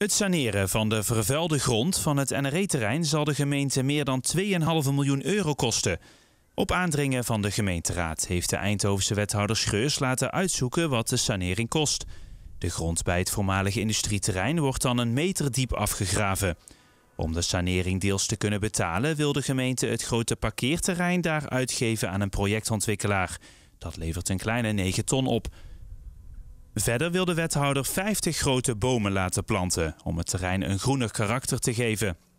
Het saneren van de vervuilde grond van het NRE-terrein zal de gemeente meer dan 2,5 miljoen euro kosten. Op aandringen van de gemeenteraad heeft de Eindhovense wethouder Scheurs laten uitzoeken wat de sanering kost. De grond bij het voormalige industrieterrein wordt dan een meter diep afgegraven. Om de sanering deels te kunnen betalen wil de gemeente het grote parkeerterrein daar uitgeven aan een projectontwikkelaar. Dat levert een kleine 9 ton op. Verder wil de wethouder 50 grote bomen laten planten om het terrein een groener karakter te geven.